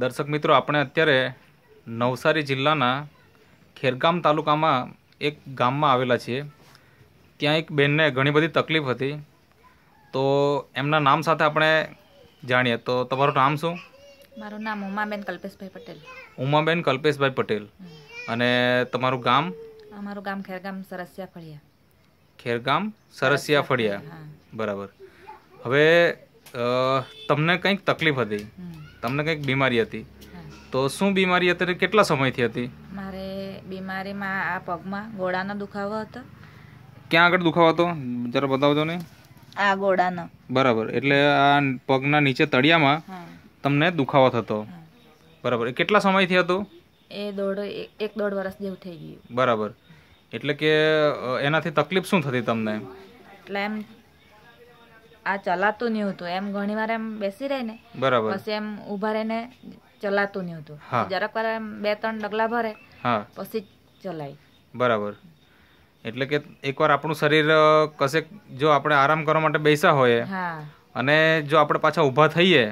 દર્શક મિત્રો આપણે અત્યારે નવસારી જિલ્લાના ખેરગામ તાલુકામાં એક ગામમાં આવેલા છીએ ત્યાં એક બહેનને ઘણી બધી તકલીફ હતી તો એમના નામ સાથે આપણે જાણીએ તો તમારું નામ શું મારું નામ ઉમાબેન કલ્પેશભાઈ પટેલ ઉમાબેન કલ્પેશભાઈ પટેલ અને તમારું ગામ અમારું ગામ ખેરગામ સરસિયા ફળિયા ખેરગામ સરસિયા ફળિયા બરાબર હવે તમને કંઈક તકલીફ હતી તમને કંઈક બીમારી હતી તો શું બીમારી હતી કેટલા સમયથી હતી મારે બીમારીમાં આ પગમાં ગોળાનો દુખાવો હતો ક્યાં આગળ દુખાવો હતો જરા બતાવજો ને આ ગોળાનો બરાબર એટલે આ પગના નીચે તળિયામાં તમને દુખાવો થતો બરાબર એ કેટલા સમયથી હતો એ દોઢ એક દોઢ વર્ષ જેવું થઈ ગયું બરાબર એટલે કે એનાથી તકલીફ શું થતી તમને એટલે એમ આ ચલાતું નહીં હતું એમ ઘણી વાર એમ બેસી રહે ને બરાબર પછી એમ ઉભા રહીને ચલાતું નહીં હતું જરાક વાર એમ બે ત્રણ ડગલા ભરે પછી ચલાય બરાબર એટલે કે એકવાર આપણું શરીર કશેક જો આપણે આરામ કરવા માટે બેસા હોય અને જો આપણે પાછા ઊભા થઈએ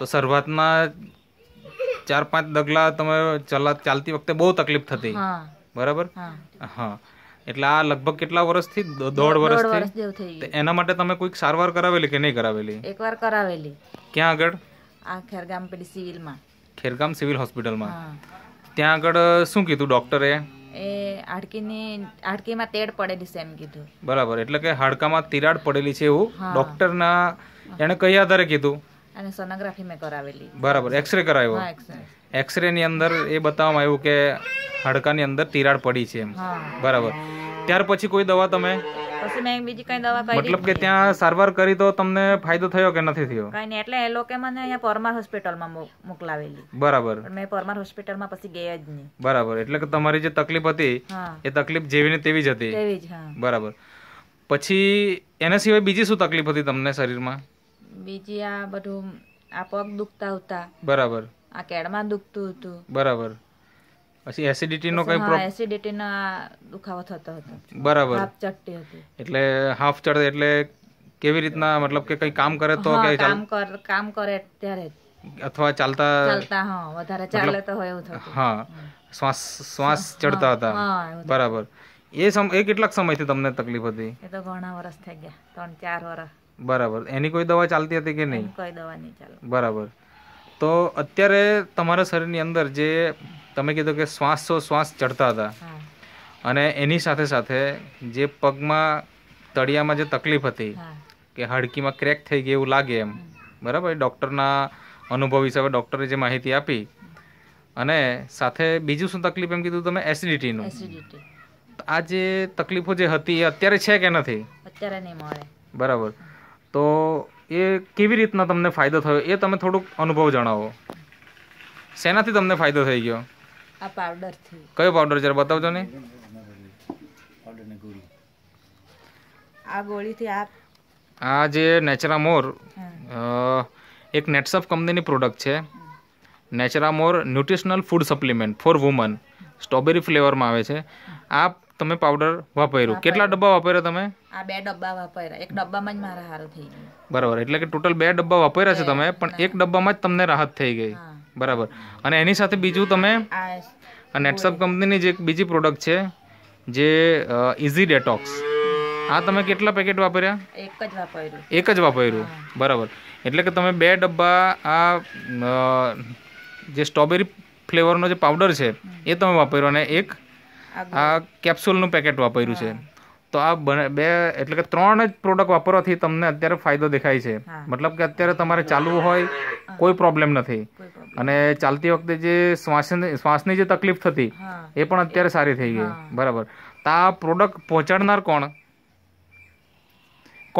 તો શરૂઆતમાં ચાર પાંચ ડગલા તમે ચાલતી વખતે બહુ તકલીફ થતી બરાબર હા એટલે આ લગભગ કેટલા વર્ષથી દોઢ વર્ષથી એના માટે તમે કોઈક સારવાર કરાવેલી કે નહીં કરાવેલી એકવાર કરાવેલી ક્યાં આગળ આ ખેરગામ પેલી સિવિલમાં ખેરગામ સિવિલ હોસ્પિટલમાં ત્યાં આગળ શું કીધું ડોક્ટરે એ હાડકીની હાડકીમાં તેડ પડેલી છે એમ કીધું બરાબર એટલે કે હાડકામાં તિરાડ પડેલી છે એવું ડોક્ટરના એણે કઈ આધારે કીધું અને સોનોગ્રાફી મેં કરાવેલી બરાબર એક્સરે કરાવ્યો એક્સરે ની અંદર એ બતાવવામાં આવ્યું કે હાડકાની અંદર તિરાડ પડી છે એમ બરાબર ત્યાર પછી કોઈ દવા તમે પછી મતલબ કે ત્યાં સારવાર કરી તો તમને ફાયદો થયો કે નથી થયો કઈ નહીં એટલે એ લોકો મને અહીંયા પરમાર હોસ્પિટલમાં મોકલાવેલી બરાબર મેં પરમાર હોસ્પિટલમાં પછી ગયા જ નહીં બરાબર એટલે કે તમારી જે તકલીફ હતી એ તકલીફ જેવી ને તેવી જ હતી બરાબર પછી એના સિવાય બીજી શું તકલીફ હતી તમને શરીરમાં બીજી આ બધું આ પગ દુખતા હતા બરાબર આ કેડમાં દુખતું હતું બરાબર પછી એસિડિટી નો કઈ પ્રોબ્લેમ એસિડિટીના દુખાવો થતો હતો બરાબર હાફ ચડતી હતી એટલે હાફ ચડે એટલે કેવી રીતના મતલબ કે કઈ કામ કરે તો કે કામ કર કામ કરે ત્યારે અથવા ચાલતા ચાલતા હા વધારે ચાલે તો હોય એવું થતું હા શ્વાસ શ્વાસ ચડતા હતા બરાબર એ સમ એ કેટલાક સમયથી તમને તકલીફ હતી એ તો ઘણા વર્ષ થઈ ગયા ત્રણ ચાર વર્ષ બરાબર એની કોઈ દવા ચાલતી હતી કે નહીં કોઈ દવા નહીં ચાલે બરાબર તો અત્યારે તમારા શરીરની અંદર જે તમે કીધું કે શ્વાસો શ્વાસ ચડતા હતા અને એની સાથે સાથે જે પગમાં તળિયામાં જે તકલીફ હતી કે હાડકીમાં ક્રેક થઈ ગઈ એવું લાગે એમ બરાબર ડૉક્ટરના અનુભવ હિસાબે ડૉક્ટરે જે માહિતી આપી અને સાથે બીજું શું તકલીફ એમ કીધું તમે એસિડિટીનું આ જે તકલીફો જે હતી એ અત્યારે છે કે નથી અત્યારે નહીં મળે બરાબર તો એ કેવી રીતના તમને ફાયદો થયો એ તમે થોડુંક અનુભવ જણાવો શેનાથી તમને ફાયદો થઈ ગયો આ પાવડરથી કયો પાવડર જરા બતાવજો ને પાવડરની ગોળી આ ગોળીથી આ આ જે મોર એક નેટસપ કંપનીની પ્રોડક્ટ છે Natura more nutritional food supplement for women strawberry ફ્લેવરમાં આવે છે આ તમે પાવડર વાપર્યું કેટલા ડબ્બા વાપર્યા તમે આ બે ડબ્બા વાપર્યા એક ડબ્બામાં જ મારા હારું થઈ ગયું બરાબર એટલે કે ટોટલ બે ડબ્બા વાપર્યા છે તમે પણ એક ડબ્બામાં જ તમને રાહત થઈ ગઈ બરાબર અને એની સાથે બીજું તમે આ નેટસપ કંપનીની જે એક બીજી પ્રોડક્ટ છે જે ઇઝી ડેટોક્સ આ તમે કેટલા પેકેટ વાપર્યા એક જ વાપર્યું એક જ વાપર્યું બરાબર એટલે કે તમે બે ડબ્બા આ જે સ્ટ્રોબેરી ફ્લેવરનો જે પાવડર છે એ તમે વાપર્યો અને એક આ કેપ્સ્યુલનું પેકેટ વાપર્યું છે તો આ બે એટલે કે ત્રણ જ પ્રોડક્ટ વાપરવાથી તમને અત્યારે ફાયદો દેખાય છે મતલબ કે અત્યારે તમારે ચાલવું હોય કોઈ પ્રોબ્લેમ નથી અને ચાલતી વખતે જે શ્વાસ શ્વાસની જે તકલીફ થતી એ પણ અત્યારે સારી થઈ ગઈ બરાબર તો આ પ્રોડક્ટ પહોંચાડનાર કોણ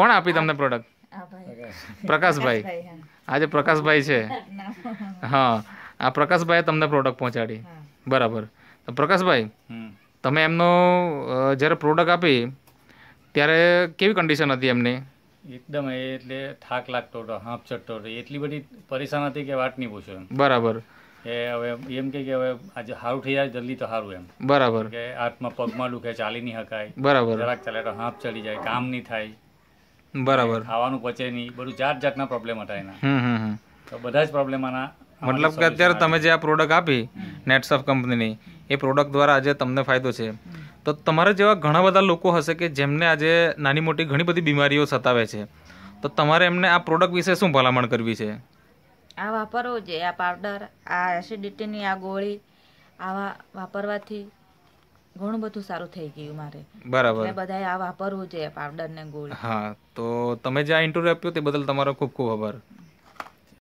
કોણ આપી તમને પ્રોડક્ટ પ્રકાશભાઈ આજે પ્રકાશભાઈ છે હા આ પ્રકાશભાઈએ તમને પ્રોડક્ટ પહોંચાડી બરાબર પ્રકાશભાઈ તમે એમનો જ્યારે પ્રોડક્ટ આપી ત્યારે કેવી કન્ડિશન હતી એમની એકદમ એટલે થાક લાગતો હતો હાંફ ચડતો હતો એટલી બધી પરેશાન હતી કે વાત નહીં પૂછો બરાબર એ હવે એમ કે હવે આજે સારું થઈ જાય જલ્દી તો સારું એમ બરાબર કે હાથમાં પગમાં દુખે ચાલી નહીં શકાય બરાબર જરાક ચાલે તો હાંફ ચડી જાય કામ નહીં થાય બરાબર ખાવાનું પચે નહીં બધું જાત જાતના પ્રોબ્લેમ હતા એના તો બધા જ પ્રોબ્લેમ આના મતલબ કે અત્યારે તમે જે આ પ્રોડક્ટ આપી નેટસફ કંપનીની એ પ્રોડક્ટ દ્વારા આજે તમને ફાયદો છે તો તમારા જેવા ઘણા બધા લોકો હશે કે જેમને આજે નાની મોટી ઘણી બધી બીમારીઓ સતાવે છે તો તમારે એમને આ પ્રોડક્ટ વિશે શું ભલામણ કરવી છે આ વાપરવો જોઈએ આ પાવડર આ એસિડિટીની આ ગોળી આવા વાપરવાથી ઘણું બધું સારું થઈ ગયું મારે બરાબર બધાએ આ વાપરવું જોઈએ પાવડર ને ગોળી હા તો તમે જે આ ઇન્ટરવ્યુ આપ્યો તે બદલ તમારો ખૂબ ખૂબ આભાર